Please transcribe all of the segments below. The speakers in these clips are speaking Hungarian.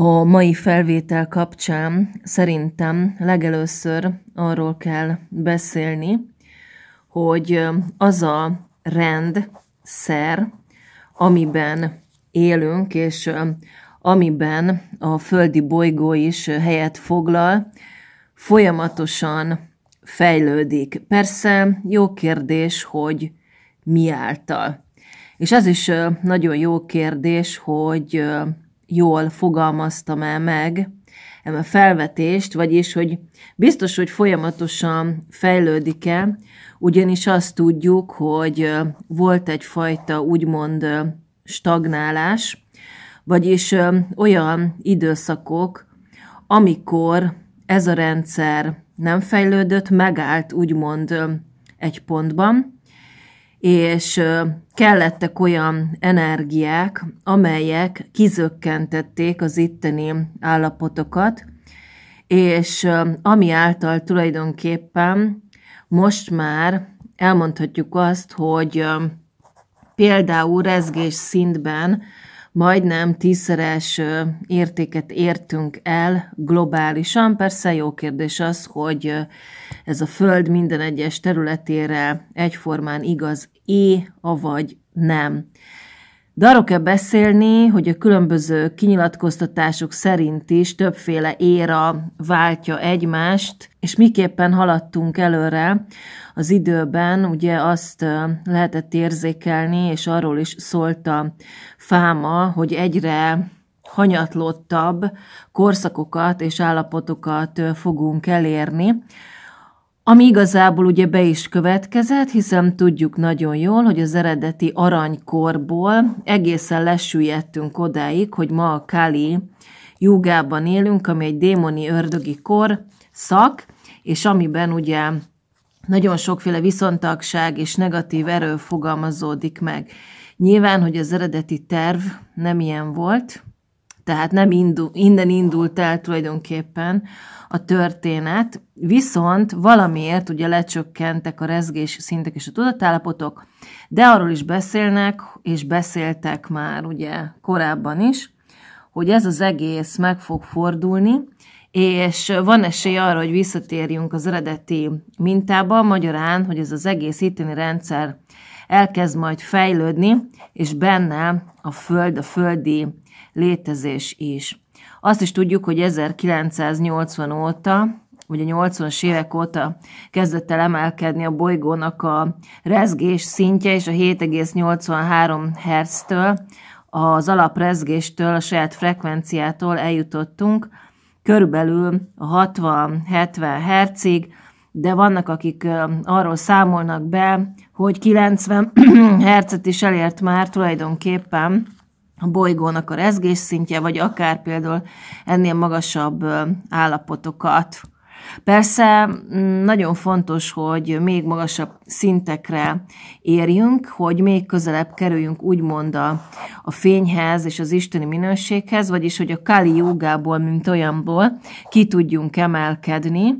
A mai felvétel kapcsán szerintem legelőször arról kell beszélni, hogy az a rendszer, amiben élünk, és amiben a földi bolygó is helyet foglal, folyamatosan fejlődik. Persze jó kérdés, hogy mi által. És az is nagyon jó kérdés, hogy jól fogalmaztam el meg a felvetést, vagyis, hogy biztos, hogy folyamatosan fejlődik-e, ugyanis azt tudjuk, hogy volt egyfajta úgymond stagnálás, vagyis olyan időszakok, amikor ez a rendszer nem fejlődött, megállt úgymond egy pontban, és kellettek olyan energiák, amelyek kizökkentették az itteni állapotokat, és ami által tulajdonképpen most már elmondhatjuk azt, hogy például rezgés szintben majdnem tízszeres értéket értünk el globálisan. Persze jó kérdés az, hogy ez a Föld minden egyes területére egyformán igaz-é, avagy nem. De arról kell beszélni, hogy a különböző kinyilatkoztatások szerint is többféle éra váltja egymást, és miképpen haladtunk előre az időben, ugye azt lehetett érzékelni, és arról is szólt a fáma, hogy egyre hanyatlottabb korszakokat és állapotokat fogunk elérni, ami igazából ugye be is következett, hiszen tudjuk nagyon jól, hogy az eredeti aranykorból egészen lesüllyedtünk odáig, hogy ma a Kali júgában élünk, ami egy démoni ördögi kor szak, és amiben ugye nagyon sokféle viszontagság és negatív erő fogalmazódik meg. Nyilván, hogy az eredeti terv nem ilyen volt, tehát nem indul, innen indult el tulajdonképpen a történet, viszont valamiért ugye lecsökkentek a rezgés szintek és a tudatállapotok, de arról is beszélnek, és beszéltek már ugye korábban is, hogy ez az egész meg fog fordulni, és van esély arra, hogy visszatérjünk az eredeti mintába, magyarán, hogy ez az egész itteni rendszer elkezd majd fejlődni, és benne a föld, a földi létezés is. Azt is tudjuk, hogy 1980 óta ugye 80-as évek óta kezdett el emelkedni a bolygónak a rezgés szintje, és a 7,83 Hz-től, az alaprezgéstől, a saját frekvenciától eljutottunk, körülbelül 60-70 hercig, de vannak, akik arról számolnak be, hogy 90 hercet is elért már tulajdonképpen a bolygónak a rezgés szintje, vagy akár például ennél magasabb állapotokat. Persze mm, nagyon fontos, hogy még magasabb szintekre érjünk, hogy még közelebb kerüljünk úgymond a, a fényhez és az isteni minőséghez, vagyis hogy a Kali jogából, mint olyanból ki tudjunk emelkedni,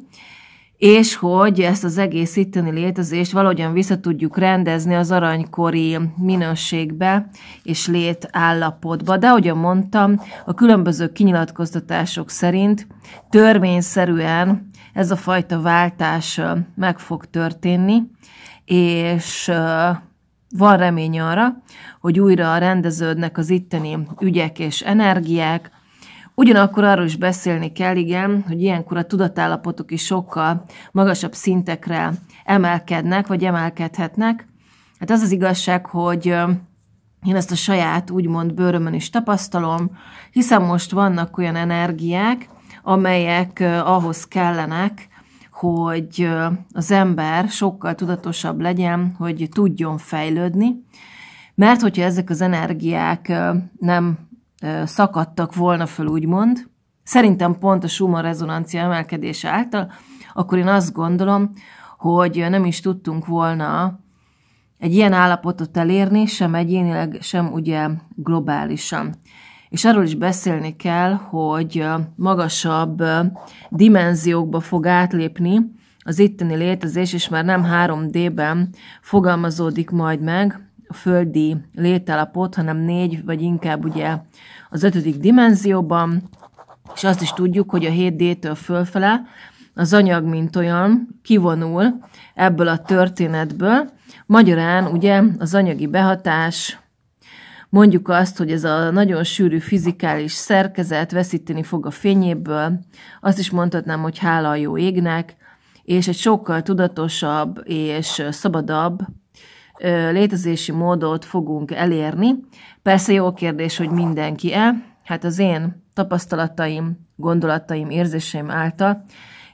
és hogy ezt az egész itteni létezést valahogyan vissza tudjuk rendezni az aranykori minőségbe és létállapotba. De ahogyan mondtam, a különböző kinyilatkoztatások szerint törvényszerűen ez a fajta váltás meg fog történni, és van remény arra, hogy újra rendeződnek az itteni ügyek és energiák, Ugyanakkor arról is beszélni kell, igen, hogy ilyenkor a tudatállapotok is sokkal magasabb szintekre emelkednek, vagy emelkedhetnek. Hát az az igazság, hogy én ezt a saját úgymond bőrömön is tapasztalom, hiszen most vannak olyan energiák, amelyek ahhoz kellenek, hogy az ember sokkal tudatosabb legyen, hogy tudjon fejlődni, mert hogyha ezek az energiák nem szakadtak volna föl, úgymond, szerintem pont a Schumann rezonancia emelkedése által, akkor én azt gondolom, hogy nem is tudtunk volna egy ilyen állapotot elérni, sem egyénileg, sem ugye globálisan. És arról is beszélni kell, hogy magasabb dimenziókba fog átlépni az itteni létezés, és már nem 3D-ben fogalmazódik majd meg, a földi létállapot, hanem négy, vagy inkább ugye az ötödik dimenzióban, és azt is tudjuk, hogy a 7D-től fölfele az anyag, mint olyan, kivonul ebből a történetből. Magyarán ugye az anyagi behatás, mondjuk azt, hogy ez a nagyon sűrű fizikális szerkezet veszíteni fog a fényéből, azt is mondhatnám, hogy hála a jó égnek, és egy sokkal tudatosabb és szabadabb létezési módot fogunk elérni. Persze jó kérdés, hogy mindenki-e. Hát az én tapasztalataim, gondolataim, érzéseim által,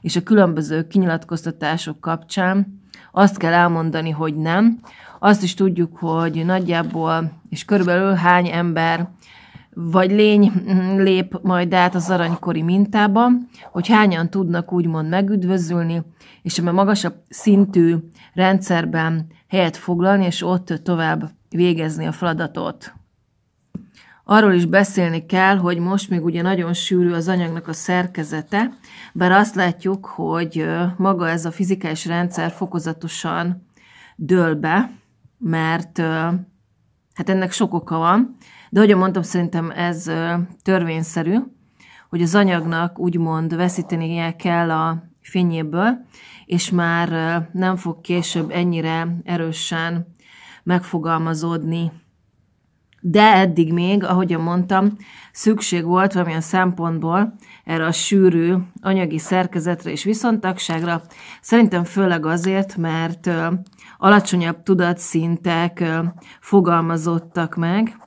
és a különböző kinyilatkoztatások kapcsán azt kell elmondani, hogy nem. Azt is tudjuk, hogy nagyjából és körülbelül hány ember vagy lény mm, lép majd át az aranykori mintába, hogy hányan tudnak úgymond megüdvözülni, és a magasabb szintű rendszerben helyet foglalni, és ott tovább végezni a feladatot. Arról is beszélni kell, hogy most még ugye nagyon sűrű az anyagnak a szerkezete, bár azt látjuk, hogy maga ez a fizikai rendszer fokozatosan dől be, mert hát ennek sok oka van. De ahogy mondtam, szerintem ez törvényszerű, hogy az anyagnak úgymond veszítenie kell a fényéből, és már nem fog később ennyire erősen megfogalmazódni. De eddig még, ahogyan mondtam, szükség volt valamilyen szempontból erre a sűrű anyagi szerkezetre és viszontagságra, szerintem főleg azért, mert alacsonyabb tudatszintek fogalmazottak meg,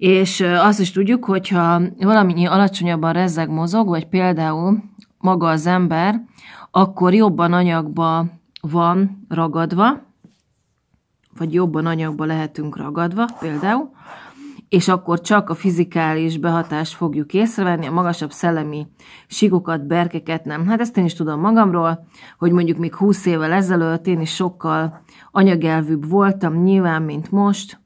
és azt is tudjuk, hogyha valami alacsonyabban rezzeg mozog, vagy például maga az ember, akkor jobban anyagba van ragadva, vagy jobban anyagba lehetünk ragadva például, és akkor csak a fizikális behatást fogjuk észrevenni, a magasabb szellemi síkokat, berkeket nem. Hát ezt én is tudom magamról, hogy mondjuk még 20 évvel ezelőtt én is sokkal anyagelvűbb voltam nyilván, mint most,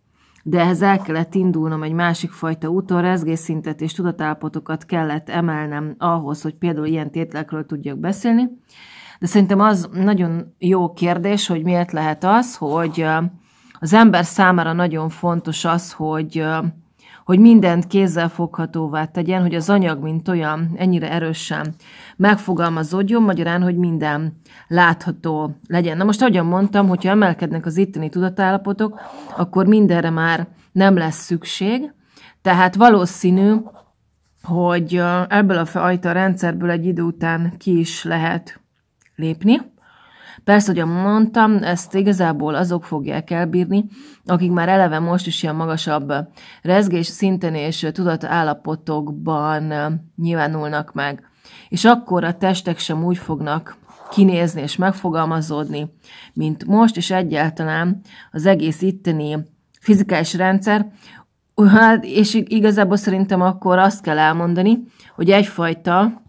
de ehhez el kellett indulnom egy másik fajta úton, rezgésszintet és tudatállapotokat kellett emelnem ahhoz, hogy például ilyen tételekről tudjak beszélni. De szerintem az nagyon jó kérdés, hogy miért lehet az, hogy az ember számára nagyon fontos az, hogy hogy mindent kézzel foghatóvá tegyen, hogy az anyag, mint olyan, ennyire erősen megfogalmazódjon, magyarán, hogy minden látható legyen. Na most, ahogyan mondtam, hogyha emelkednek az itteni tudatállapotok, akkor mindenre már nem lesz szükség, tehát valószínű, hogy ebből a fajta rendszerből egy idő után ki is lehet lépni. Persze, hogy mondtam, ezt igazából azok fogják elbírni, akik már eleve most is ilyen magasabb rezgés szinten és tudatállapotokban nyilvánulnak meg. És akkor a testek sem úgy fognak kinézni és megfogalmazódni, mint most, és egyáltalán az egész itteni fizikális rendszer, hát, és igazából szerintem akkor azt kell elmondani, hogy egyfajta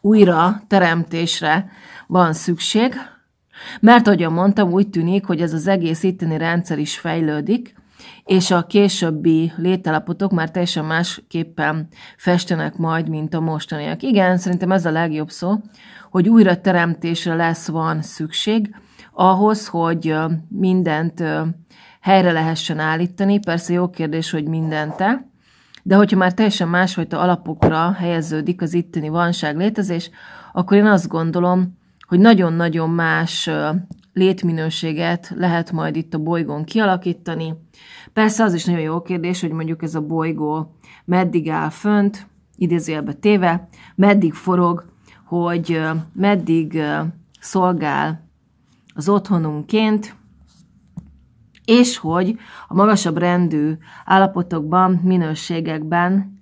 újra teremtésre van szükség, mert, ahogyan mondtam, úgy tűnik, hogy ez az egész itteni rendszer is fejlődik, és a későbbi lételapotok már teljesen másképpen festenek majd, mint a mostaniak. Igen, szerintem ez a legjobb szó, hogy újra teremtésre lesz van szükség, ahhoz, hogy mindent helyre lehessen állítani. Persze jó kérdés, hogy mindent de hogyha már teljesen másfajta alapokra helyeződik az itteni vanság létezés, akkor én azt gondolom, hogy nagyon-nagyon más létminőséget lehet majd itt a bolygón kialakítani. Persze az is nagyon jó kérdés, hogy mondjuk ez a bolygó meddig áll fönt, idézőjelbe téve, meddig forog, hogy meddig szolgál az otthonunkként, és hogy a magasabb rendű állapotokban, minőségekben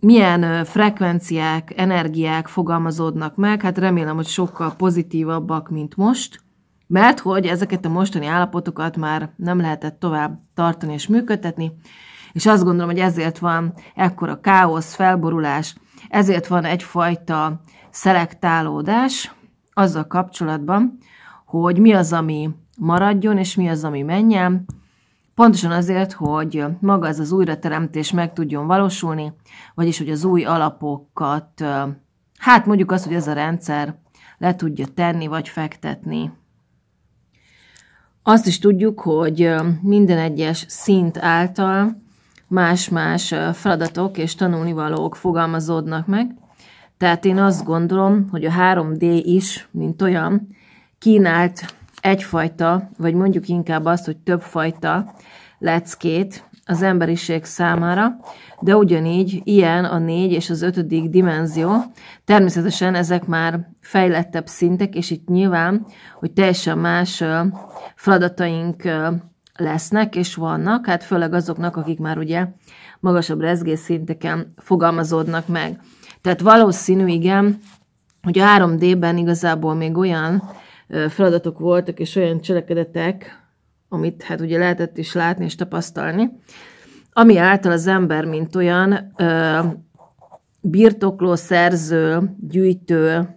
milyen frekvenciák, energiák fogalmazódnak meg, hát remélem, hogy sokkal pozitívabbak, mint most, mert hogy ezeket a mostani állapotokat már nem lehetett tovább tartani és működtetni, és azt gondolom, hogy ezért van ekkora káosz, felborulás, ezért van egyfajta szelektálódás azzal kapcsolatban, hogy mi az, ami maradjon, és mi az, ami menjen, Pontosan azért, hogy maga ez az újrateremtés meg tudjon valósulni, vagyis hogy az új alapokat, hát mondjuk azt, hogy ez a rendszer le tudja tenni vagy fektetni. Azt is tudjuk, hogy minden egyes szint által más-más feladatok és tanulnivalók fogalmazódnak meg. Tehát én azt gondolom, hogy a 3D is, mint olyan, kínált egyfajta, vagy mondjuk inkább azt, hogy többfajta leckét az emberiség számára, de ugyanígy ilyen a négy és az ötödik dimenzió. Természetesen ezek már fejlettebb szintek, és itt nyilván, hogy teljesen más feladataink lesznek és vannak, hát főleg azoknak, akik már ugye magasabb rezgésszinteken fogalmazódnak meg. Tehát valószínű, igen, hogy a 3D-ben igazából még olyan feladatok voltak, és olyan cselekedetek, amit hát ugye lehetett is látni és tapasztalni, ami által az ember, mint olyan ö, birtokló, szerző, gyűjtő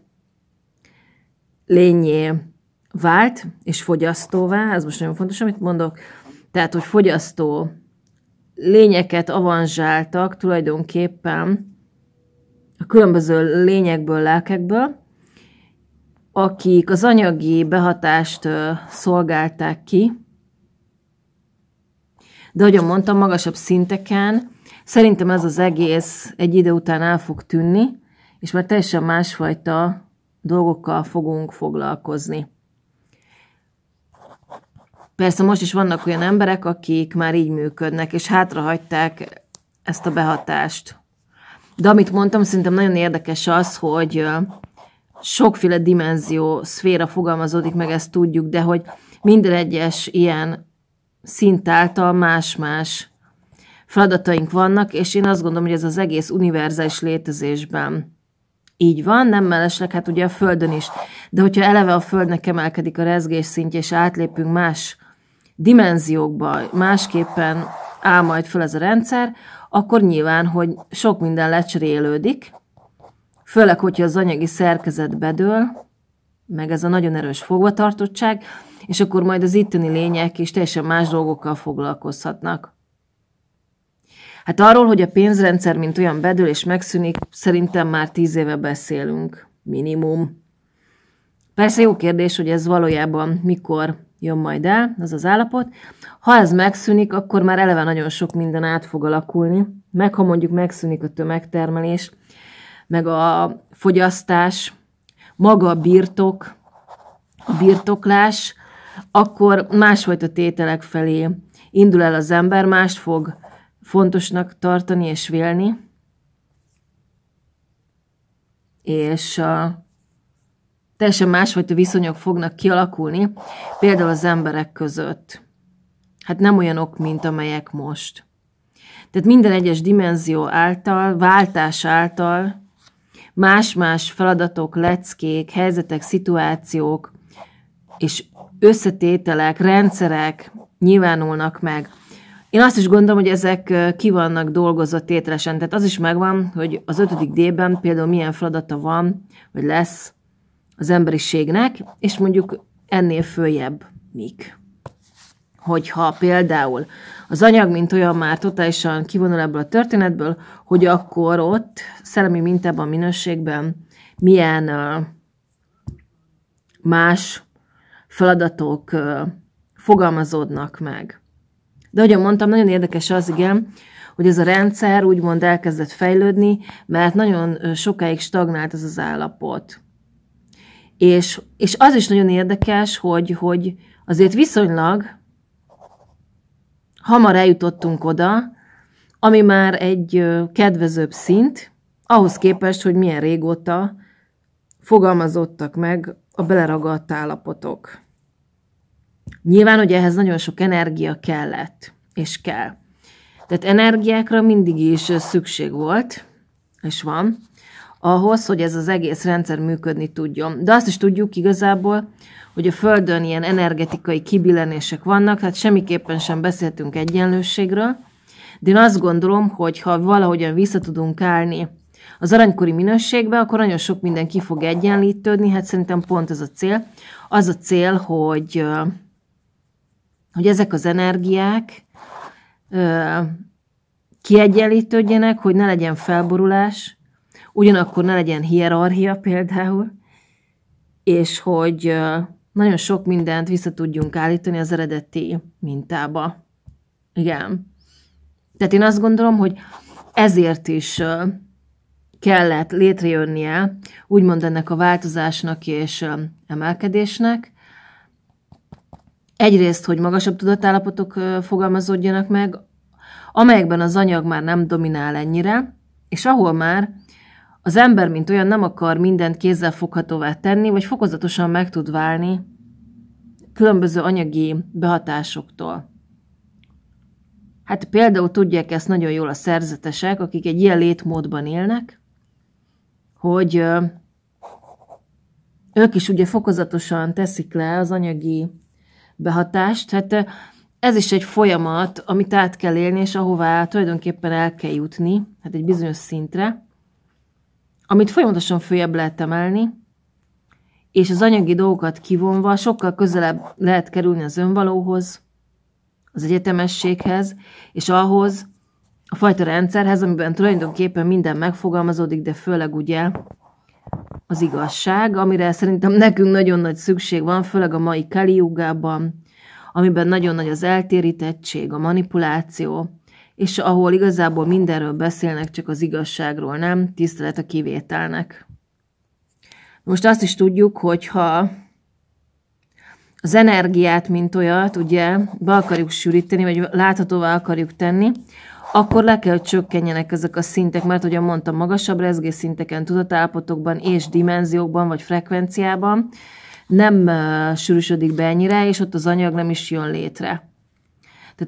lényé vált, és fogyasztóvá, ez most nagyon fontos, amit mondok, tehát, hogy fogyasztó lényeket avanzsáltak tulajdonképpen a különböző lényekből, lelkekből, akik az anyagi behatást szolgálták ki, de ahogy mondtam, magasabb szinteken szerintem ez az egész egy idő után el fog tűnni, és már teljesen másfajta dolgokkal fogunk foglalkozni. Persze most is vannak olyan emberek, akik már így működnek, és hátrahagyták ezt a behatást. De amit mondtam, szerintem nagyon érdekes az, hogy sokféle dimenzió, szféra fogalmazódik meg, ezt tudjuk, de hogy minden egyes ilyen szint által más-más feladataink vannak, és én azt gondolom, hogy ez az egész univerzális létezésben így van, nem mellesleg, hát ugye a Földön is. De hogyha eleve a Földnek emelkedik a rezgés szintje, és átlépünk más dimenziókba, másképpen áll majd föl ez a rendszer, akkor nyilván, hogy sok minden lecserélődik, főleg, hogyha az anyagi szerkezet bedől, meg ez a nagyon erős fogvatartottság, és akkor majd az itteni lények is teljesen más dolgokkal foglalkozhatnak. Hát arról, hogy a pénzrendszer mint olyan bedől és megszűnik, szerintem már tíz éve beszélünk, minimum. Persze jó kérdés, hogy ez valójában mikor jön majd el, az az állapot. Ha ez megszűnik, akkor már eleve nagyon sok minden át fog alakulni, meg ha mondjuk megszűnik a tömegtermelés, meg a fogyasztás, maga a birtok, a birtoklás, akkor másfajta tételek felé indul el az ember, más fog fontosnak tartani és vélni, és a teljesen másfajta viszonyok fognak kialakulni, például az emberek között. Hát nem olyanok, mint amelyek most. Tehát minden egyes dimenzió által, váltás által más-más feladatok, leckék, helyzetek, szituációk és összetételek, rendszerek nyilvánulnak meg. Én azt is gondolom, hogy ezek ki vannak dolgozva tételesen. Tehát az is megvan, hogy az ötödik D-ben például milyen feladata van, vagy lesz az emberiségnek, és mondjuk ennél följebb mik hogyha például az anyag, mint olyan már totálisan kivonul ebből a történetből, hogy akkor ott szellemi mintában, minőségben milyen más feladatok fogalmazódnak meg. De ahogy mondtam, nagyon érdekes az, igen, hogy ez a rendszer úgymond elkezdett fejlődni, mert nagyon sokáig stagnált ez az állapot. És, és az is nagyon érdekes, hogy, hogy azért viszonylag hamar eljutottunk oda, ami már egy kedvezőbb szint, ahhoz képest, hogy milyen régóta fogalmazottak meg a beleragadt állapotok. Nyilván, hogy ehhez nagyon sok energia kellett, és kell. Tehát energiákra mindig is szükség volt, és van ahhoz, hogy ez az egész rendszer működni tudjon. De azt is tudjuk igazából, hogy a Földön ilyen energetikai kibillenések vannak, hát semmiképpen sem beszéltünk egyenlőségről, de én azt gondolom, hogy ha valahogyan vissza tudunk állni az aranykori minőségbe, akkor nagyon sok minden ki fog egyenlítődni, hát szerintem pont ez a cél. Az a cél, hogy, hogy ezek az energiák kiegyenlítődjenek, hogy ne legyen felborulás, ugyanakkor ne legyen hierarchia például, és hogy nagyon sok mindent vissza tudjunk állítani az eredeti mintába. Igen. Tehát én azt gondolom, hogy ezért is kellett létrejönnie, úgymond ennek a változásnak és emelkedésnek. Egyrészt, hogy magasabb tudatállapotok fogalmazódjanak meg, amelyekben az anyag már nem dominál ennyire, és ahol már az ember, mint olyan, nem akar mindent kézzel foghatóvá tenni, vagy fokozatosan meg tud válni különböző anyagi behatásoktól. Hát például tudják ezt nagyon jól a szerzetesek, akik egy ilyen létmódban élnek, hogy ők is ugye fokozatosan teszik le az anyagi behatást, hát ez is egy folyamat, amit át kell élni, és ahová tulajdonképpen el kell jutni, hát egy bizonyos szintre amit folyamatosan följebb lehet emelni, és az anyagi dolgokat kivonva sokkal közelebb lehet kerülni az önvalóhoz, az egyetemességhez, és ahhoz a fajta rendszerhez, amiben tulajdonképpen minden megfogalmazódik, de főleg ugye az igazság, amire szerintem nekünk nagyon nagy szükség van, főleg a mai kaliugában, amiben nagyon nagy az eltérítettség, a manipuláció, és ahol igazából mindenről beszélnek, csak az igazságról nem, tisztelet a kivételnek. Most azt is tudjuk, hogyha az energiát, mint olyat, ugye, be akarjuk sűríteni, vagy láthatóvá akarjuk tenni, akkor le kell, hogy csökkenjenek ezek a szintek, mert ahogy mondtam, magasabb rezgésszinteken, tudatállapotokban és dimenziókban, vagy frekvenciában nem uh, sűrűsödik be ennyire, és ott az anyag nem is jön létre.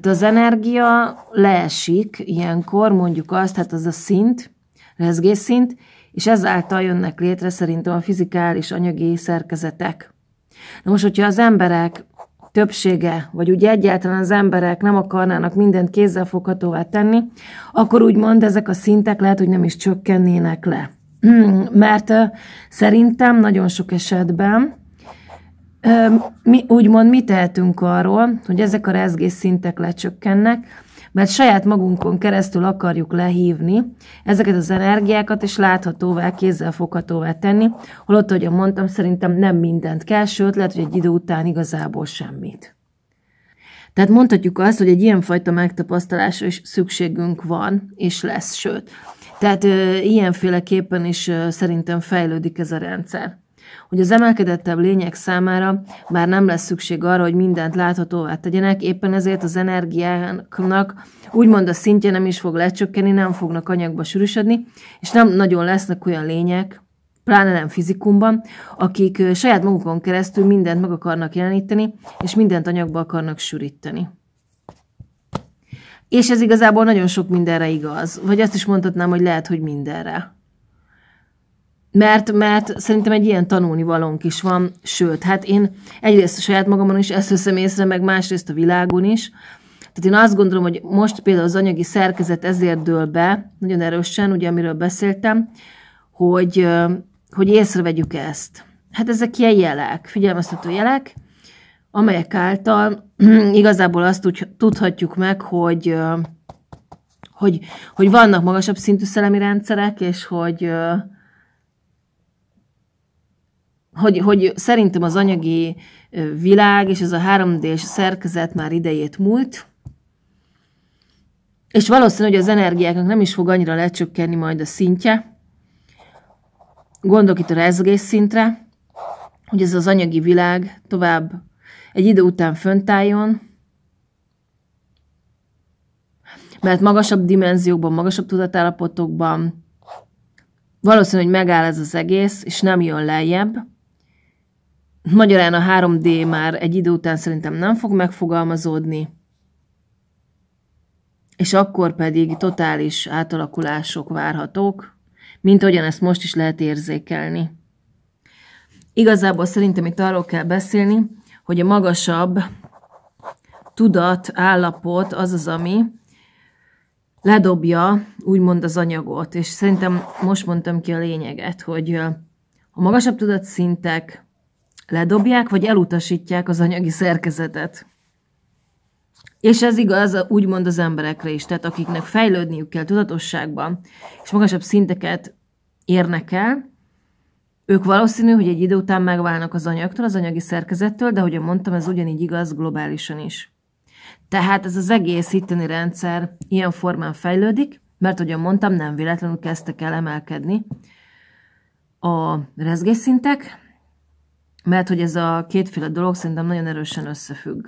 Tehát az energia leesik ilyenkor, mondjuk azt, hát az a szint, rezgésszint, és ezáltal jönnek létre szerintem a fizikális anyagi szerkezetek. Na most, hogyha az emberek többsége, vagy úgy egyáltalán az emberek nem akarnának mindent foghatóvá tenni, akkor úgymond ezek a szintek lehet, hogy nem is csökkennének le. Mert szerintem nagyon sok esetben mi, úgymond mi tehetünk arról, hogy ezek a rezgés szintek lecsökkennek, mert saját magunkon keresztül akarjuk lehívni ezeket az energiákat, és láthatóvá, kézzel foghatóvá tenni, holott, ahogy mondtam, szerintem nem mindent kell, sőt, lehet, hogy egy idő után igazából semmit. Tehát mondhatjuk azt, hogy egy ilyenfajta megtapasztalásra is szükségünk van, és lesz, sőt. Tehát ö, ilyenféleképpen is ö, szerintem fejlődik ez a rendszer hogy az emelkedettebb lények számára már nem lesz szükség arra, hogy mindent láthatóvá tegyenek, éppen ezért az energiáknak úgymond a szintje nem is fog lecsökkenni, nem fognak anyagba sűrűsödni, és nem nagyon lesznek olyan lények, pláne nem fizikumban, akik saját magukon keresztül mindent meg akarnak jeleníteni, és mindent anyagba akarnak sűríteni. És ez igazából nagyon sok mindenre igaz. Vagy azt is mondhatnám, hogy lehet, hogy mindenre. Mert, mert szerintem egy ilyen tanulni valónk is van, sőt, hát én egyrészt a saját magamon is ezt veszem észre, meg másrészt a világon is. Tehát én azt gondolom, hogy most például az anyagi szerkezet ezért dől be, nagyon erősen, ugye amiről beszéltem, hogy, hogy észrevegyük ezt. Hát ezek ilyen jelek, figyelmeztető jelek, amelyek által igazából azt úgy tudhatjuk meg, hogy, hogy, hogy vannak magasabb szintű szellemi rendszerek, és hogy, hogy, hogy szerintem az anyagi világ és ez a 3D-s szerkezet már idejét múlt, és valószínű, hogy az energiáknak nem is fog annyira lecsökkenni majd a szintje. Gondolok itt a rezgés szintre, hogy ez az anyagi világ tovább egy idő után föntájon, mert magasabb dimenziókban, magasabb tudatállapotokban valószínű, hogy megáll ez az egész, és nem jön lejjebb. Magyarán a 3D már egy idő után szerintem nem fog megfogalmazódni, és akkor pedig totális átalakulások várhatók, mint ahogyan ezt most is lehet érzékelni. Igazából szerintem itt arról kell beszélni, hogy a magasabb tudat, állapot az az, ami ledobja úgymond az anyagot, és szerintem most mondtam ki a lényeget, hogy a magasabb tudatszintek ledobják, vagy elutasítják az anyagi szerkezetet. És ez igaz úgymond az emberekre is, tehát akiknek fejlődniük kell tudatosságban, és magasabb szinteket érnek el, ők valószínű, hogy egy idő után megválnak az anyagtól, az anyagi szerkezettől, de ahogy mondtam, ez ugyanígy igaz globálisan is. Tehát ez az egész itteni rendszer ilyen formán fejlődik, mert ahogy mondtam, nem véletlenül kezdtek el emelkedni a rezgésszintek, mert hogy ez a kétféle dolog szerintem nagyon erősen összefügg.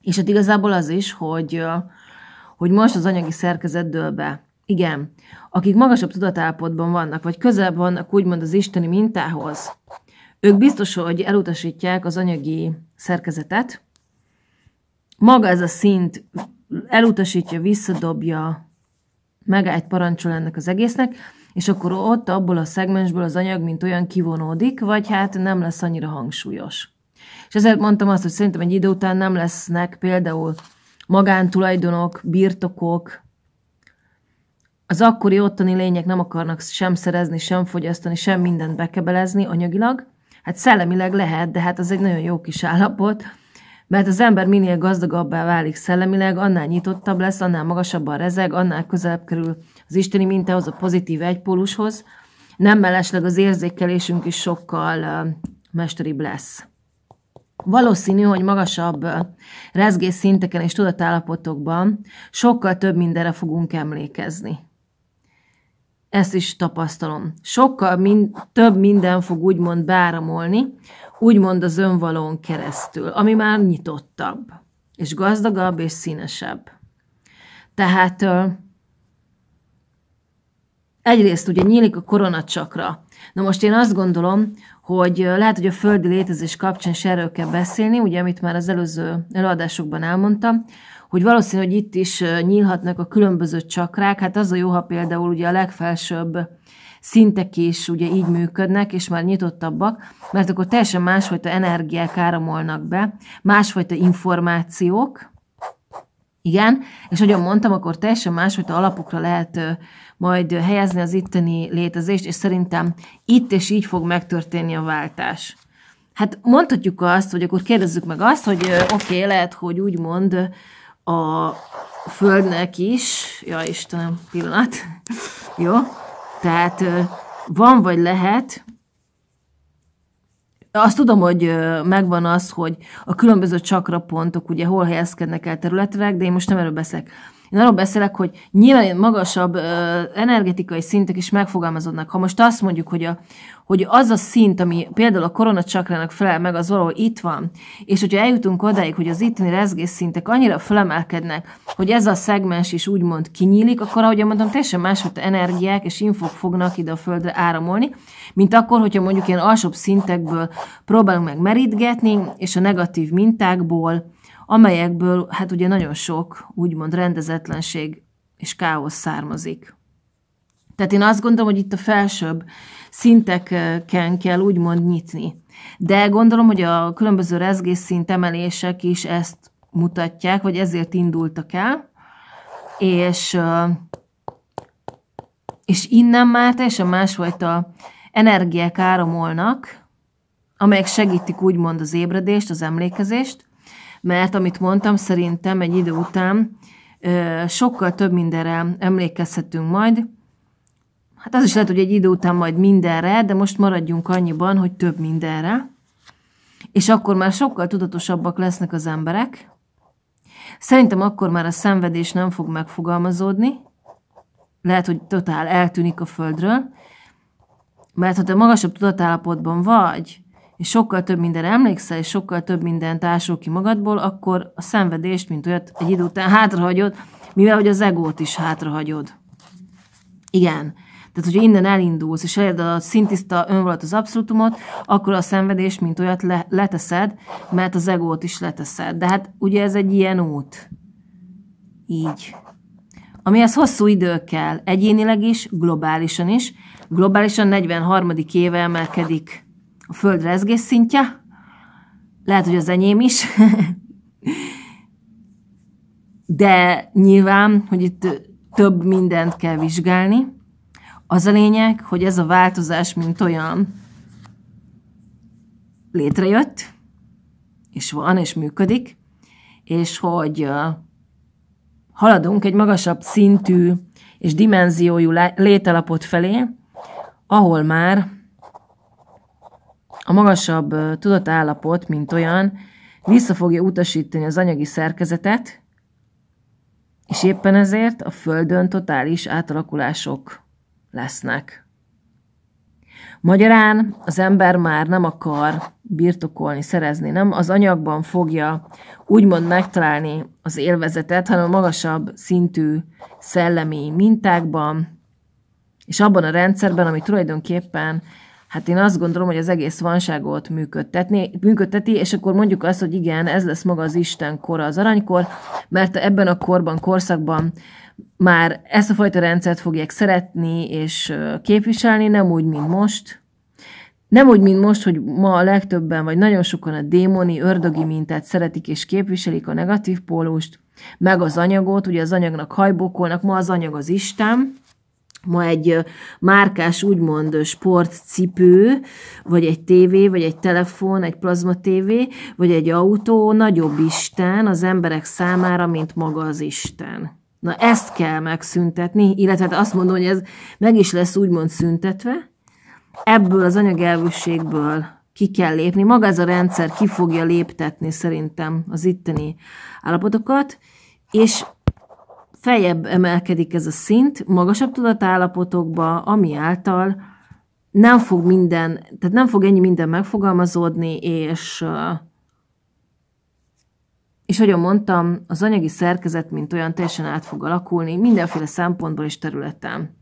És hát igazából az is, hogy, hogy most az anyagi szerkezet dől be. Igen, akik magasabb tudatállapotban vannak, vagy közelebb vannak úgymond az isteni mintához, ők biztos, hogy elutasítják az anyagi szerkezetet. Maga ez a szint elutasítja, visszadobja, megállt parancsol ennek az egésznek, és akkor ott abból a szegmensből az anyag, mint olyan kivonódik, vagy hát nem lesz annyira hangsúlyos. És ezért mondtam azt, hogy szerintem egy idő után nem lesznek például magántulajdonok, birtokok, az akkori ottani lények nem akarnak sem szerezni, sem fogyasztani, sem mindent bekebelezni anyagilag. Hát szellemileg lehet, de hát az egy nagyon jó kis állapot, mert az ember minél gazdagabbá válik szellemileg, annál nyitottabb lesz, annál magasabban rezeg, annál közelebb kerül az isteni mintához, a pozitív egypólushoz. Nem mellesleg az érzékelésünk is sokkal mesteribb lesz. Valószínű, hogy magasabb rezgés szinteken és tudatállapotokban sokkal több mindenre fogunk emlékezni. Ezt is tapasztalom. Sokkal min- több minden fog úgymond beáramolni, úgymond az önvalón keresztül, ami már nyitottabb, és gazdagabb, és színesebb. Tehát egyrészt ugye nyílik a koronacsakra. Na most én azt gondolom, hogy lehet, hogy a földi létezés kapcsán is erről kell beszélni, ugye, amit már az előző előadásokban elmondtam, hogy valószínű, hogy itt is nyílhatnak a különböző csakrák. Hát az a jó, ha például ugye a legfelsőbb szintek is ugye így működnek, és már nyitottabbak, mert akkor teljesen másfajta energiák áramolnak be, másfajta információk, igen, és ahogy mondtam, akkor teljesen másfajta alapokra lehet majd helyezni az itteni létezést, és szerintem itt és így fog megtörténni a váltás. Hát mondhatjuk azt, hogy akkor kérdezzük meg azt, hogy oké, okay, lehet, hogy úgymond a Földnek is, ja Istenem, pillanat, jó, tehát van vagy lehet, azt tudom, hogy megvan az, hogy a különböző csakrapontok ugye hol helyezkednek el területileg, de én most nem erről beszélek. Én arról beszélek, hogy nyilván magasabb ö, energetikai szintek is megfogalmazódnak. Ha most azt mondjuk, hogy, a, hogy az a szint, ami például a koronacsakrának felel meg, az valahol itt van, és hogyha eljutunk odáig, hogy az itteni rezgés szintek annyira felemelkednek, hogy ez a szegmens is úgymond kinyílik, akkor ahogy mondtam, teljesen másfajta energiák és infok fognak ide a földre áramolni, mint akkor, hogyha mondjuk ilyen alsóbb szintekből próbálunk meg merítgetni, és a negatív mintákból amelyekből hát ugye nagyon sok úgymond rendezetlenség és káosz származik. Tehát én azt gondolom, hogy itt a felsőbb szinteken kell úgymond nyitni. De gondolom, hogy a különböző rezgésszint emelések is ezt mutatják, vagy ezért indultak el, és, és innen már teljesen másfajta energiák áramolnak, amelyek segítik úgymond az ébredést, az emlékezést, mert amit mondtam, szerintem egy idő után sokkal több mindenre emlékezhetünk majd. Hát az is lehet, hogy egy idő után majd mindenre, de most maradjunk annyiban, hogy több mindenre. És akkor már sokkal tudatosabbak lesznek az emberek. Szerintem akkor már a szenvedés nem fog megfogalmazódni. Lehet, hogy totál eltűnik a földről. Mert ha te magasabb tudatállapotban vagy, és sokkal több minden emlékszel, és sokkal több mindent társul ki magadból, akkor a szenvedést, mint olyat egy idő után hátrahagyod, mivel hogy az egót is hátrahagyod. Igen. Tehát, hogyha innen elindulsz, és eléred a szintiszta önvalat az abszolútumot, akkor a szenvedést, mint olyat le- leteszed, mert az egót is leteszed. De hát ugye ez egy ilyen út. Így. Amihez hosszú idő kell, egyénileg is, globálisan is. Globálisan 43. éve emelkedik a föld rezgés szintje, lehet, hogy az enyém is, de nyilván, hogy itt több mindent kell vizsgálni. Az a lényeg, hogy ez a változás, mint olyan létrejött, és van, és működik, és hogy haladunk egy magasabb szintű és dimenziójú létalapot felé, ahol már a magasabb tudatállapot, mint olyan, vissza fogja utasítani az anyagi szerkezetet, és éppen ezért a Földön totális átalakulások lesznek. Magyarán az ember már nem akar birtokolni, szerezni, nem az anyagban fogja úgymond megtalálni az élvezetet, hanem a magasabb szintű szellemi mintákban, és abban a rendszerben, ami tulajdonképpen Hát én azt gondolom, hogy az egész vanságot működtetni, működteti, és akkor mondjuk azt, hogy igen, ez lesz maga az Isten kora, az aranykor, mert ebben a korban, korszakban már ezt a fajta rendszert fogják szeretni és képviselni, nem úgy, mint most. Nem úgy, mint most, hogy ma a legtöbben, vagy nagyon sokan a démoni, ördögi mintát szeretik és képviselik a negatív pólust, meg az anyagot, ugye az anyagnak hajbokolnak, ma az anyag az Isten, ma egy márkás, úgymond sportcipő, vagy egy tévé, vagy egy telefon, egy plazma tévé, vagy egy autó nagyobb Isten az emberek számára, mint maga az Isten. Na ezt kell megszüntetni, illetve hát azt mondom, hogy ez meg is lesz úgymond szüntetve, ebből az anyagelvűségből ki kell lépni. Maga ez a rendszer ki fogja léptetni szerintem az itteni állapotokat, és Feljebb emelkedik ez a szint, magasabb tudatállapotokba, ami által nem fog minden, tehát nem fog ennyi minden megfogalmazódni, és és ahogy mondtam, az anyagi szerkezet, mint olyan, teljesen át fog alakulni mindenféle szempontból és területen.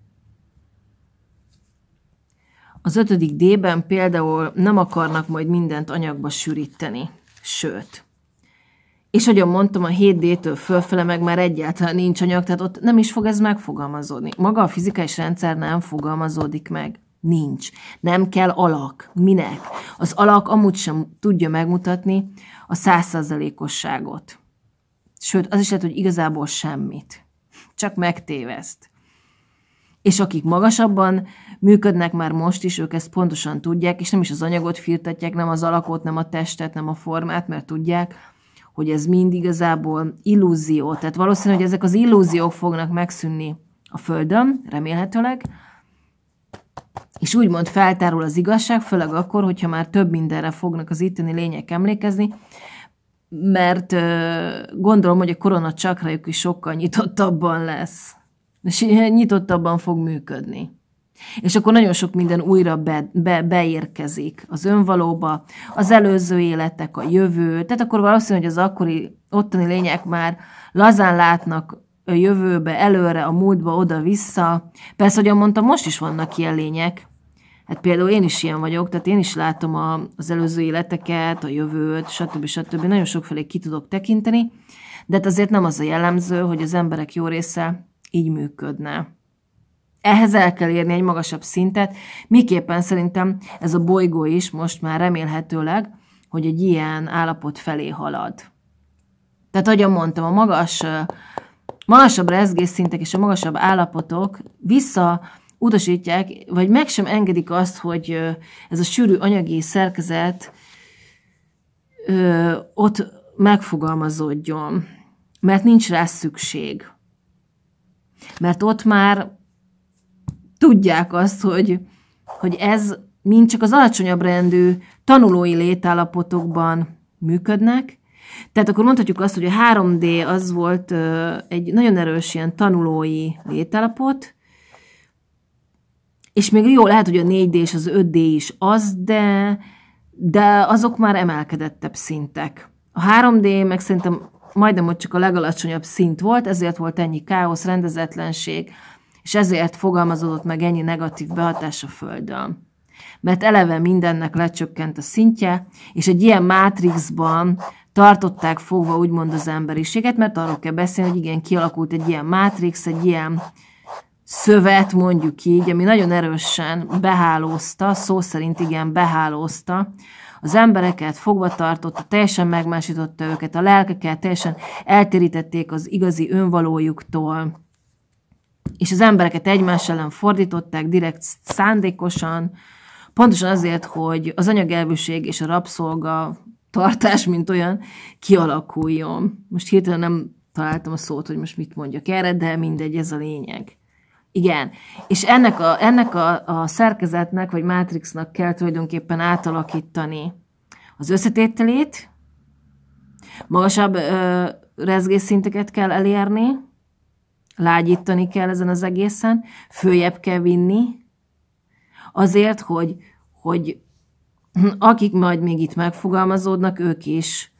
Az ötödik D-ben például nem akarnak majd mindent anyagba sűríteni, sőt, és ahogy mondtam, a 7D-től fölfele meg már egyáltalán nincs anyag, tehát ott nem is fog ez megfogalmazódni. Maga a fizikai rendszer nem fogalmazódik meg. Nincs. Nem kell alak. Minek? Az alak amúgy sem tudja megmutatni a százszerzelékosságot. Sőt, az is lehet, hogy igazából semmit. Csak megtéveszt. És akik magasabban működnek már most is, ők ezt pontosan tudják, és nem is az anyagot firtatják, nem az alakot, nem a testet, nem a formát, mert tudják, hogy ez mind igazából illúzió. Tehát valószínű, hogy ezek az illúziók fognak megszűnni a Földön, remélhetőleg, és úgymond feltárul az igazság, főleg akkor, hogyha már több mindenre fognak az itteni lények emlékezni, mert gondolom, hogy a korona csakrajuk is sokkal nyitottabban lesz, és nyitottabban fog működni. És akkor nagyon sok minden újra be, be, beérkezik az önvalóba, az előző életek, a jövő. Tehát akkor valószínű, hogy az akkori ottani lények már lazán látnak a jövőbe, előre, a múltba, oda-vissza. Persze, hogy mondtam, most is vannak ilyen lények. Hát például én is ilyen vagyok, tehát én is látom a, az előző életeket, a jövőt, stb. stb. Nagyon sokfelé ki tudok tekinteni, de hát azért nem az a jellemző, hogy az emberek jó része így működne. Ehhez el kell érni egy magasabb szintet, miképpen szerintem ez a bolygó is most már remélhetőleg, hogy egy ilyen állapot felé halad. Tehát, ahogy mondtam, a magas, magasabb rezgésszintek és a magasabb állapotok vissza utasítják, vagy meg sem engedik azt, hogy ez a sűrű anyagi szerkezet ö, ott megfogalmazódjon, mert nincs rá szükség. Mert ott már tudják azt, hogy, hogy ez mind csak az alacsonyabb rendű tanulói létállapotokban működnek, tehát akkor mondhatjuk azt, hogy a 3D az volt egy nagyon erős ilyen tanulói létállapot, és még jó, lehet, hogy a 4D és az 5D is az, de, de azok már emelkedettebb szintek. A 3D meg szerintem majdnem ott csak a legalacsonyabb szint volt, ezért volt ennyi káosz, rendezetlenség, és ezért fogalmazódott meg ennyi negatív behatás a Földön. Mert eleve mindennek lecsökkent a szintje, és egy ilyen mátrixban tartották fogva úgymond az emberiséget, mert arról kell beszélni, hogy igen, kialakult egy ilyen mátrix, egy ilyen szövet, mondjuk így, ami nagyon erősen behálózta, szó szerint igen, behálózta, az embereket fogva tartotta, teljesen megmásította őket, a lelkeket teljesen eltérítették az igazi önvalójuktól, és az embereket egymás ellen fordították direkt szándékosan, pontosan azért, hogy az anyagelvűség és a rabszolga tartás, mint olyan, kialakuljon. Most hirtelen nem találtam a szót, hogy most mit mondjak erre, de mindegy, ez a lényeg. Igen. És ennek a, ennek a, a szerkezetnek, vagy mátrixnak kell tulajdonképpen átalakítani az összetételét, magasabb ö, rezgésszinteket kell elérni, lágyítani kell ezen az egészen, följebb kell vinni, azért, hogy, hogy akik majd még itt megfogalmazódnak, ők is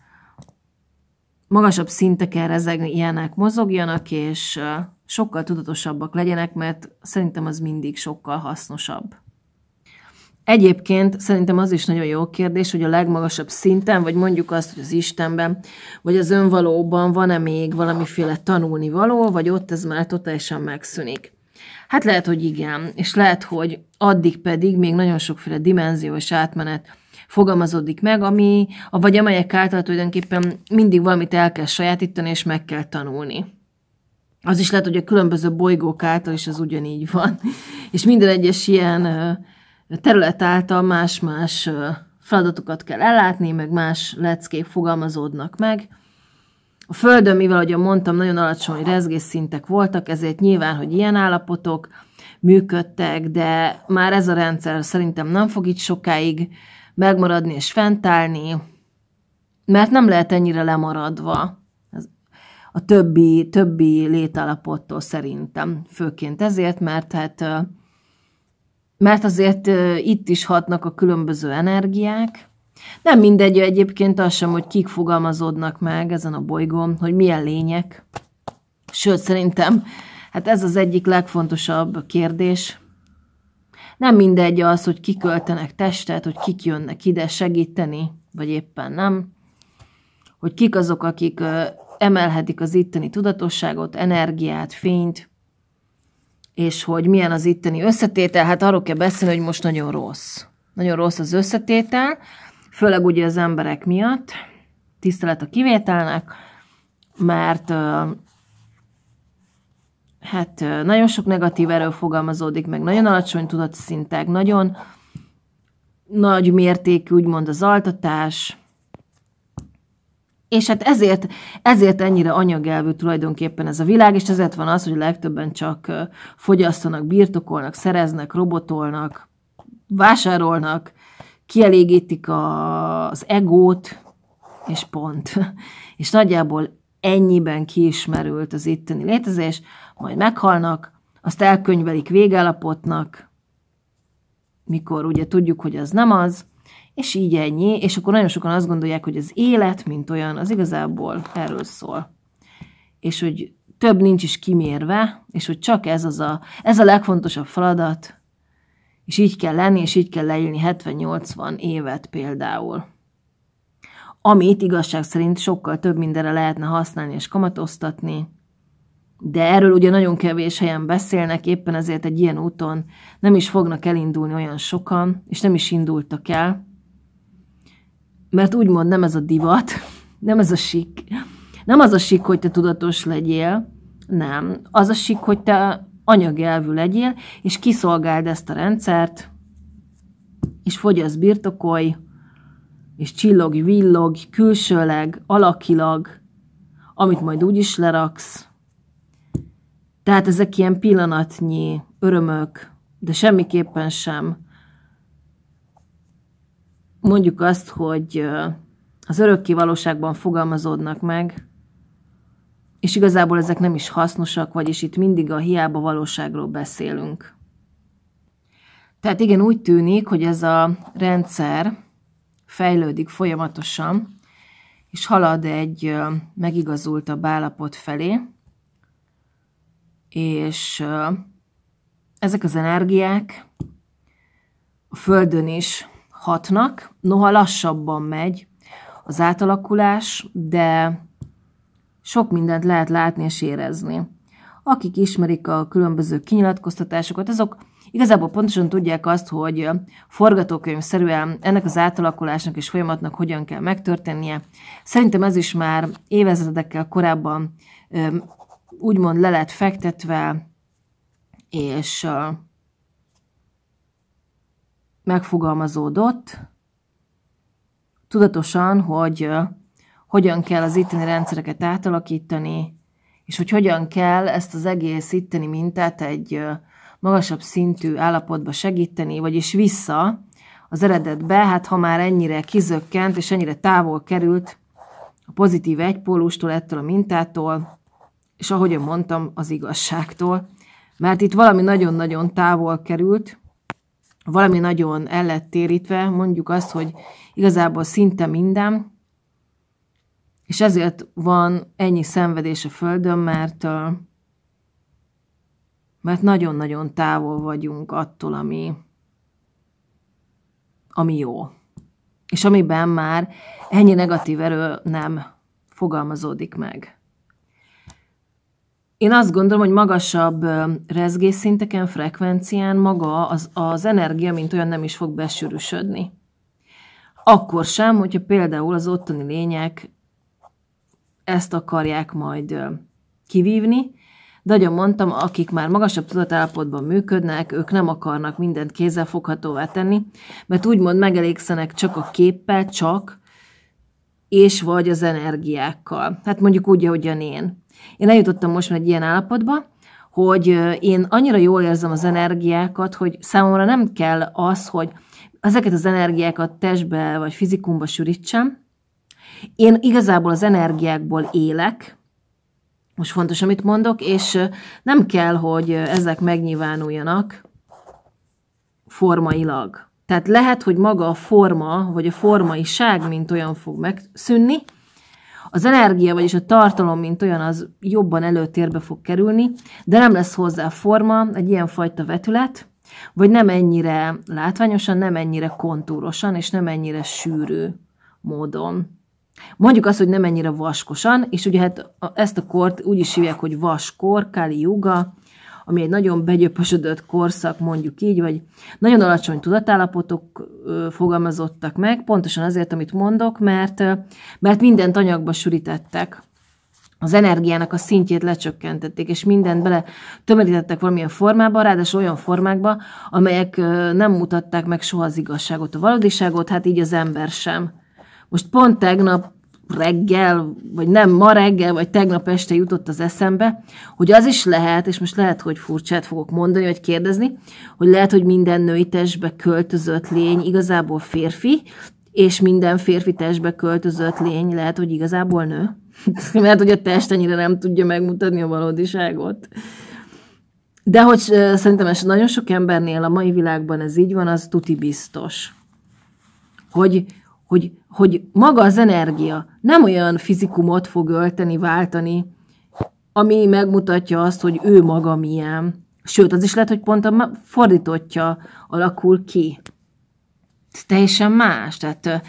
magasabb szinteken ilyenek mozogjanak, és sokkal tudatosabbak legyenek, mert szerintem az mindig sokkal hasznosabb. Egyébként szerintem az is nagyon jó kérdés, hogy a legmagasabb szinten, vagy mondjuk azt, hogy az Istenben, vagy az önvalóban van-e még valamiféle tanulni való, vagy ott ez már totálisan megszűnik. Hát lehet, hogy igen, és lehet, hogy addig pedig még nagyon sokféle dimenzió és átmenet fogalmazódik meg, ami, vagy amelyek által tulajdonképpen mindig valamit el kell sajátítani, és meg kell tanulni. Az is lehet, hogy a különböző bolygók által is az ugyanígy van. És minden egyes ilyen uh, terület által más-más feladatokat kell ellátni, meg más leckék fogalmazódnak meg. A Földön, mivel ahogy mondtam, nagyon alacsony rezgésszintek voltak, ezért nyilván, hogy ilyen állapotok működtek, de már ez a rendszer szerintem nem fog itt sokáig megmaradni és fentállni, mert nem lehet ennyire lemaradva a többi, többi létállapottól szerintem. Főként ezért, mert hát mert azért itt is hatnak a különböző energiák. Nem mindegy egyébként az sem, hogy kik fogalmazódnak meg ezen a bolygón, hogy milyen lények. Sőt, szerintem hát ez az egyik legfontosabb kérdés. Nem mindegy az, hogy kiköltenek testet, hogy kik jönnek ide segíteni, vagy éppen nem. Hogy kik azok, akik emelhetik az itteni tudatosságot, energiát, fényt, és hogy milyen az itteni összetétel, hát arról kell beszélni, hogy most nagyon rossz. Nagyon rossz az összetétel, főleg ugye az emberek miatt, tisztelet a kivételnek, mert hát nagyon sok negatív erő fogalmazódik meg, nagyon alacsony tudatszintek, nagyon nagy mértékű, úgymond az altatás, és hát ezért, ezért ennyire anyagelvű tulajdonképpen ez a világ, és ezért van az, hogy legtöbben csak fogyasztanak, birtokolnak, szereznek, robotolnak, vásárolnak, kielégítik a, az egót, és pont. És nagyjából ennyiben kiismerült az itteni létezés, majd meghalnak, azt elkönyvelik végállapotnak, mikor ugye tudjuk, hogy az nem az, és így ennyi, és akkor nagyon sokan azt gondolják, hogy az élet, mint olyan, az igazából erről szól. És hogy több nincs is kimérve, és hogy csak ez, az a, ez a legfontosabb feladat, és így kell lenni, és így kell leélni 70-80 évet például. Amit igazság szerint sokkal több mindenre lehetne használni és kamatoztatni, de erről ugye nagyon kevés helyen beszélnek, éppen ezért egy ilyen úton nem is fognak elindulni olyan sokan, és nem is indultak el, mert úgymond nem ez a divat, nem ez a sik. Nem az a sik, hogy te tudatos legyél, nem. Az a sik, hogy te anyagelvű legyél, és kiszolgáld ezt a rendszert, és fogyasz, birtokolj, és csillogj, villog, külsőleg, alakilag, amit majd úgy is leraksz. Tehát ezek ilyen pillanatnyi örömök, de semmiképpen sem mondjuk azt, hogy az örökké valóságban fogalmazódnak meg, és igazából ezek nem is hasznosak, vagyis itt mindig a hiába valóságról beszélünk. Tehát igen, úgy tűnik, hogy ez a rendszer fejlődik folyamatosan, és halad egy megigazultabb állapot felé, és ezek az energiák a Földön is hatnak, noha lassabban megy az átalakulás, de sok mindent lehet látni és érezni. Akik ismerik a különböző kinyilatkoztatásokat, azok igazából pontosan tudják azt, hogy forgatókönyvszerűen ennek az átalakulásnak és folyamatnak hogyan kell megtörténnie. Szerintem ez is már évezredekkel korábban úgymond le lett fektetve, és megfogalmazódott tudatosan, hogy hogyan kell az itteni rendszereket átalakítani, és hogy hogyan kell ezt az egész itteni mintát egy magasabb szintű állapotba segíteni, vagyis vissza az eredetbe, hát ha már ennyire kizökkent és ennyire távol került a pozitív egypólustól, ettől a mintától, és ahogy mondtam, az igazságtól, mert itt valami nagyon-nagyon távol került, valami nagyon el lett térítve, mondjuk azt, hogy igazából szinte minden, és ezért van ennyi szenvedés a Földön, mert, mert nagyon-nagyon távol vagyunk attól, ami, ami jó. És amiben már ennyi negatív erő nem fogalmazódik meg. Én azt gondolom, hogy magasabb rezgésszinteken, frekvencián maga az, az energia, mint olyan nem is fog besűrűsödni. Akkor sem, hogyha például az ottani lények ezt akarják majd kivívni, de ahogy mondtam, akik már magasabb tudatállapotban működnek, ők nem akarnak mindent foghatóvá tenni, mert úgymond megelégszenek csak a képpel, csak, és vagy az energiákkal. Hát mondjuk úgy, ahogyan én. Én eljutottam most már egy ilyen állapotba, hogy én annyira jól érzem az energiákat, hogy számomra nem kell az, hogy ezeket az energiákat testbe vagy fizikumba sűrítsem. Én igazából az energiákból élek, most fontos, amit mondok, és nem kell, hogy ezek megnyilvánuljanak formailag. Tehát lehet, hogy maga a forma, vagy a formaiság, mint olyan fog megszűnni, az energia, vagyis a tartalom, mint olyan, az jobban előtérbe fog kerülni, de nem lesz hozzá forma, egy ilyen fajta vetület, vagy nem ennyire látványosan, nem ennyire kontúrosan, és nem ennyire sűrű módon. Mondjuk azt, hogy nem ennyire vaskosan, és ugye hát ezt a kort úgy is hívják, hogy vaskor, Kali Yuga, ami egy nagyon begyöpösödött korszak, mondjuk így, vagy nagyon alacsony tudatállapotok fogalmazottak meg, pontosan azért, amit mondok, mert, mert mindent anyagba sűrítettek, az energiának a szintjét lecsökkentették, és mindent bele tömörítettek valamilyen formába, ráadásul olyan formákba, amelyek nem mutatták meg soha az igazságot, a valódiságot, hát így az ember sem. Most pont tegnap reggel, vagy nem ma reggel, vagy tegnap este jutott az eszembe, hogy az is lehet, és most lehet, hogy furcsát fogok mondani, vagy kérdezni, hogy lehet, hogy minden női testbe költözött lény igazából férfi, és minden férfi testbe költözött lény lehet, hogy igazából nő. Mert hogy a test ennyire nem tudja megmutatni a valódiságot. De hogy szerintem ez nagyon sok embernél a mai világban ez így van, az tuti biztos. Hogy, hogy, hogy maga az energia nem olyan fizikumot fog ölteni, váltani, ami megmutatja azt, hogy ő maga milyen. Sőt, az is lehet, hogy pont a fordítottja alakul ki. Teljesen más. Tehát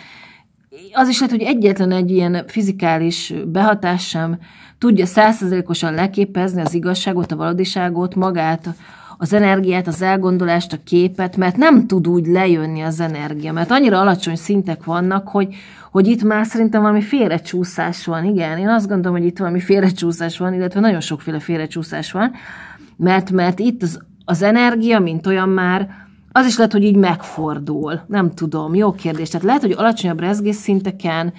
az is lehet, hogy egyetlen egy ilyen fizikális behatás sem tudja százszerzelékosan leképezni az igazságot, a valódiságot, magát, az energiát, az elgondolást, a képet, mert nem tud úgy lejönni az energia, mert annyira alacsony szintek vannak, hogy, hogy itt már szerintem valami félrecsúszás van, igen, én azt gondolom, hogy itt valami félrecsúszás van, illetve nagyon sokféle félrecsúszás van, mert, mert itt az, az energia, mint olyan már, az is lehet, hogy így megfordul, nem tudom, jó kérdés. Tehát lehet, hogy alacsonyabb rezgésszinteken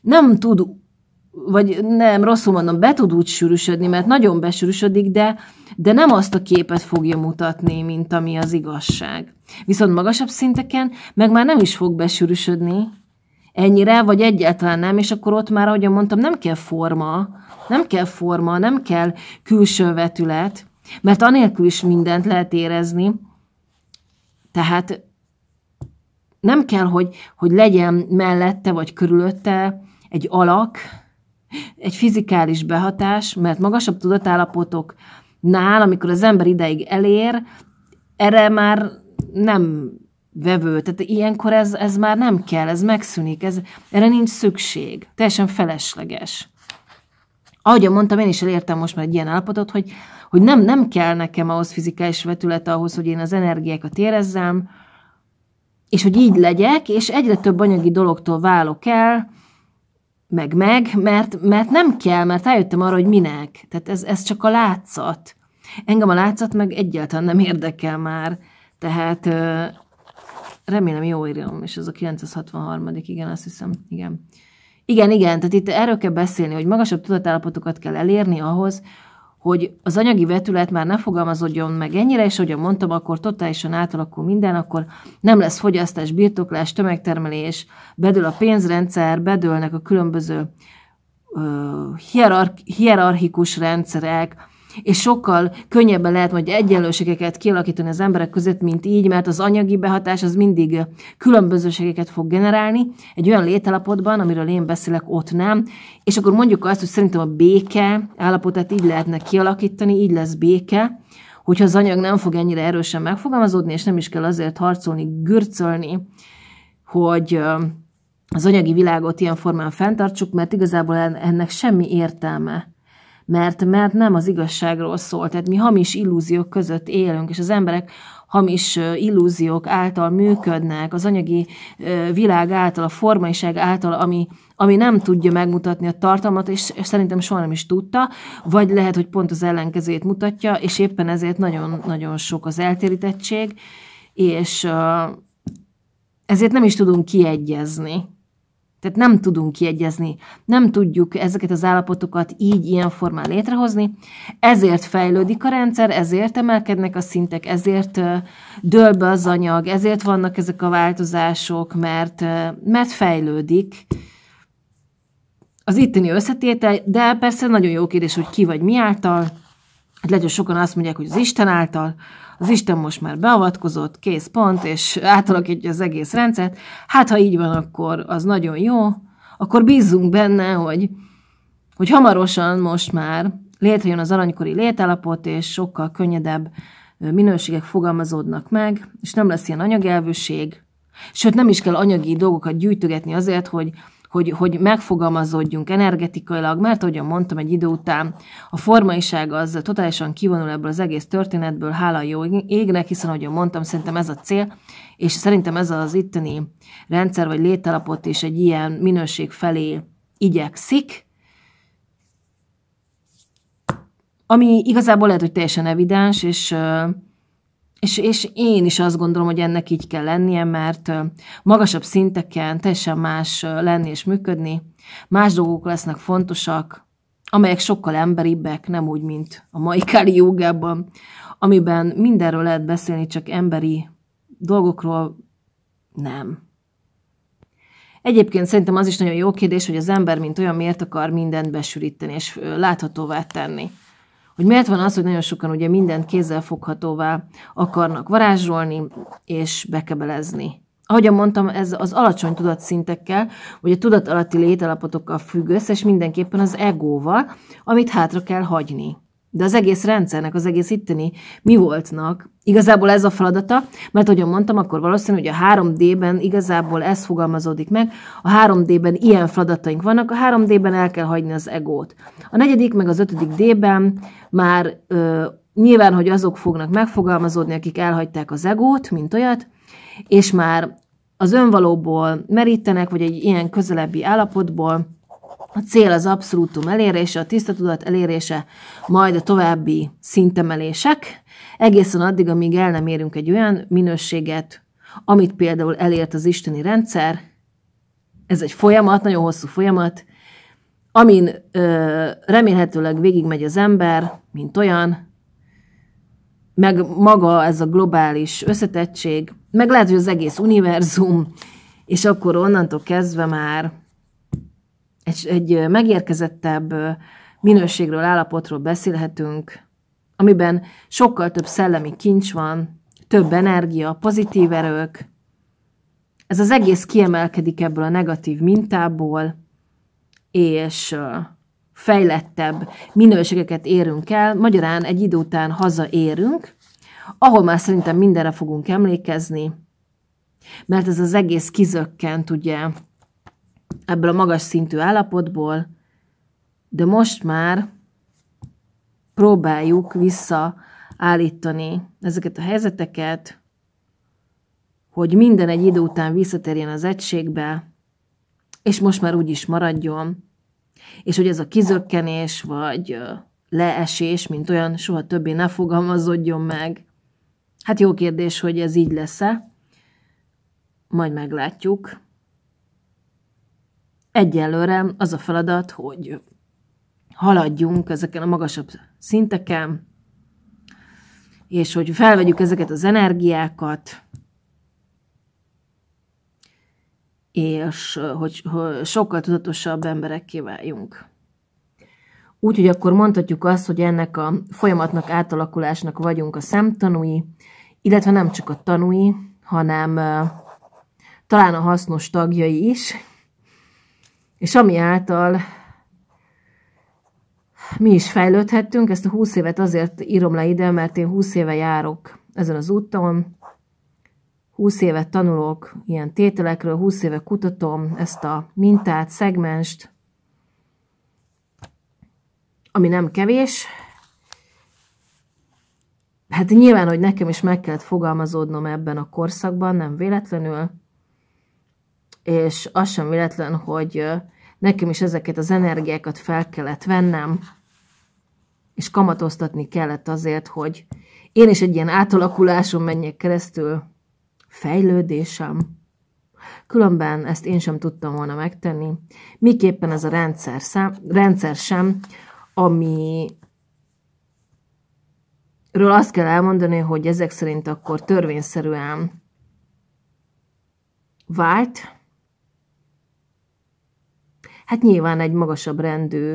nem tud vagy nem, rosszul mondom, be tud úgy sűrűsödni, mert nagyon besűrűsödik, de, de nem azt a képet fogja mutatni, mint ami az igazság. Viszont magasabb szinteken meg már nem is fog besűrűsödni ennyire, vagy egyáltalán nem, és akkor ott már, ahogy mondtam, nem kell forma, nem kell forma, nem kell külső vetület, mert anélkül is mindent lehet érezni. Tehát nem kell, hogy, hogy legyen mellette vagy körülötte egy alak, egy fizikális behatás, mert magasabb tudatállapotoknál, amikor az ember ideig elér, erre már nem vevő. Tehát ilyenkor ez, ez már nem kell, ez megszűnik, ez, erre nincs szükség. Teljesen felesleges. Ahogy mondtam, én is elértem most már egy ilyen állapotot, hogy, hogy nem, nem kell nekem ahhoz fizikális vetület ahhoz, hogy én az energiákat érezzem, és hogy így legyek, és egyre több anyagi dologtól válok el, meg meg, mert, mert nem kell, mert eljöttem arra, hogy minek. Tehát ez, ez csak a látszat. Engem a látszat meg egyáltalán nem érdekel már. Tehát remélem jó írom, és ez a 963. igen, azt hiszem, igen. Igen, igen, tehát itt erről kell beszélni, hogy magasabb tudatállapotokat kell elérni ahhoz, hogy az anyagi vetület már ne fogalmazódjon meg ennyire, és ahogy mondtam, akkor totálisan átalakul minden, akkor nem lesz fogyasztás, birtoklás, tömegtermelés, bedől a pénzrendszer, bedőlnek a különböző ö, hierarchikus rendszerek, és sokkal könnyebben lehet majd egyenlőségeket kialakítani az emberek között, mint így, mert az anyagi behatás az mindig különbözőségeket fog generálni egy olyan lételapotban, amiről én beszélek, ott nem, és akkor mondjuk azt, hogy szerintem a béke állapotát így lehetne kialakítani, így lesz béke, hogyha az anyag nem fog ennyire erősen megfogalmazódni, és nem is kell azért harcolni, gürcölni, hogy az anyagi világot ilyen formán fenntartsuk, mert igazából ennek semmi értelme mert, mert nem az igazságról szól. Tehát mi hamis illúziók között élünk, és az emberek hamis illúziók által működnek, az anyagi világ által, a formaiság által, ami, ami nem tudja megmutatni a tartalmat, és, és szerintem soha nem is tudta, vagy lehet, hogy pont az ellenkezőjét mutatja, és éppen ezért nagyon-nagyon sok az eltérítettség, és ezért nem is tudunk kiegyezni tehát nem tudunk kiegyezni, nem tudjuk ezeket az állapotokat így, ilyen formán létrehozni, ezért fejlődik a rendszer, ezért emelkednek a szintek, ezért dől be az anyag, ezért vannak ezek a változások, mert, mert fejlődik az itteni összetétel, de persze nagyon jó kérdés, hogy ki vagy mi által, hát legyen sokan azt mondják, hogy az Isten által, az Isten most már beavatkozott, kész pont, és átalakítja az egész rendszert. Hát, ha így van, akkor az nagyon jó, akkor bízzunk benne, hogy, hogy hamarosan most már létrejön az aranykori létállapot, és sokkal könnyedebb minőségek fogalmazódnak meg, és nem lesz ilyen anyagelvűség, sőt nem is kell anyagi dolgokat gyűjtögetni azért, hogy hogy, hogy megfogalmazódjunk energetikailag, mert ahogyan mondtam egy idő után, a formaiság az totálisan kivonul ebből az egész történetből, hála jó égnek, hiszen ahogyan mondtam, szerintem ez a cél, és szerintem ez az itteni rendszer vagy létalapot is egy ilyen minőség felé igyekszik, ami igazából lehet, hogy teljesen evidens, és és, és én is azt gondolom, hogy ennek így kell lennie, mert magasabb szinteken teljesen más lenni és működni, más dolgok lesznek fontosak, amelyek sokkal emberibbek, nem úgy, mint a mai káli jogában, amiben mindenről lehet beszélni, csak emberi dolgokról nem. Egyébként szerintem az is nagyon jó kérdés, hogy az ember, mint olyan, miért akar mindent besűríteni és láthatóvá tenni hogy miért van az, hogy nagyon sokan ugye mindent foghatóvá akarnak varázsolni és bekebelezni. Ahogyan mondtam, ez az alacsony tudatszintekkel, vagy a tudatalatti létállapotokkal függ össze, és mindenképpen az egóval, amit hátra kell hagyni de az egész rendszernek, az egész itteni mi voltnak. Igazából ez a feladata, mert ahogy mondtam, akkor valószínű, hogy a 3D-ben igazából ez fogalmazódik meg, a 3D-ben ilyen feladataink vannak, a 3D-ben el kell hagyni az egót. A negyedik meg az ötödik D-ben már ö, nyilván, hogy azok fognak megfogalmazódni, akik elhagyták az egót, mint olyat, és már az önvalóból merítenek, vagy egy ilyen közelebbi állapotból, a cél az abszolútum elérése, a tiszta tudat elérése, majd a további szintemelések, egészen addig, amíg el nem érünk egy olyan minőséget, amit például elért az isteni rendszer, ez egy folyamat, nagyon hosszú folyamat, amin ö, remélhetőleg végigmegy az ember, mint olyan, meg maga ez a globális összetettség, meg lehet, hogy az egész univerzum, és akkor onnantól kezdve már egy, egy megérkezettebb minőségről, állapotról beszélhetünk, amiben sokkal több szellemi kincs van, több energia, pozitív erők. Ez az egész kiemelkedik ebből a negatív mintából, és fejlettebb minőségeket érünk el, magyarán egy idő után hazaérünk, ahol már szerintem mindenre fogunk emlékezni, mert ez az egész kizökkent ugye ebből a magas szintű állapotból, de most már próbáljuk visszaállítani ezeket a helyzeteket, hogy minden egy idő után visszatérjen az egységbe, és most már úgy is maradjon, és hogy ez a kizökkenés, vagy leesés, mint olyan, soha többé ne fogalmazódjon meg. Hát jó kérdés, hogy ez így lesz-e. Majd meglátjuk. Egyelőre az a feladat, hogy haladjunk ezeken a magasabb szinteken, és hogy felvegyük ezeket az energiákat, és hogy sokkal tudatosabb emberekké váljunk. Úgyhogy akkor mondhatjuk azt, hogy ennek a folyamatnak, átalakulásnak vagyunk a szemtanúi, illetve nem csak a tanúi, hanem talán a hasznos tagjai is, és ami által mi is fejlődhettünk, ezt a 20 évet azért írom le ide, mert én 20 éve járok ezen az úton, 20 éve tanulok ilyen tételekről, 20 éve kutatom ezt a mintát, szegmenst, ami nem kevés. Hát nyilván, hogy nekem is meg kellett fogalmazódnom ebben a korszakban, nem véletlenül, és az sem véletlen, hogy nekem is ezeket az energiákat fel kellett vennem, és kamatoztatni kellett azért, hogy én is egy ilyen átalakuláson menjek keresztül, fejlődésem. Különben ezt én sem tudtam volna megtenni. Miképpen ez a rendszer, szám, rendszer sem, ami ről azt kell elmondani, hogy ezek szerint akkor törvényszerűen vált, hát nyilván egy magasabb rendű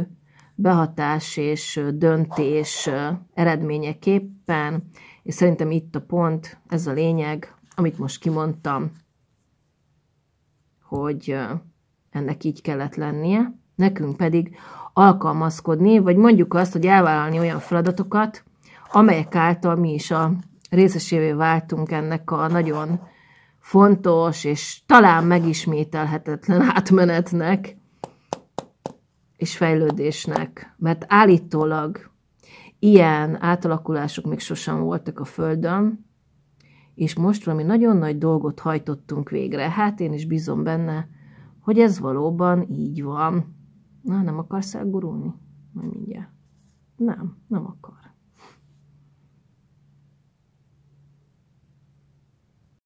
behatás és döntés eredményeképpen, és szerintem itt a pont, ez a lényeg, amit most kimondtam, hogy ennek így kellett lennie, nekünk pedig alkalmazkodni, vagy mondjuk azt, hogy elvállalni olyan feladatokat, amelyek által mi is a részesévé váltunk ennek a nagyon fontos és talán megismételhetetlen átmenetnek, és fejlődésnek, mert állítólag ilyen átalakulások még sosem voltak a Földön, és most valami nagyon nagy dolgot hajtottunk végre. Hát én is bízom benne, hogy ez valóban így van. Na, nem akarsz elgurulni? Majd mindjárt. Nem, nem akar.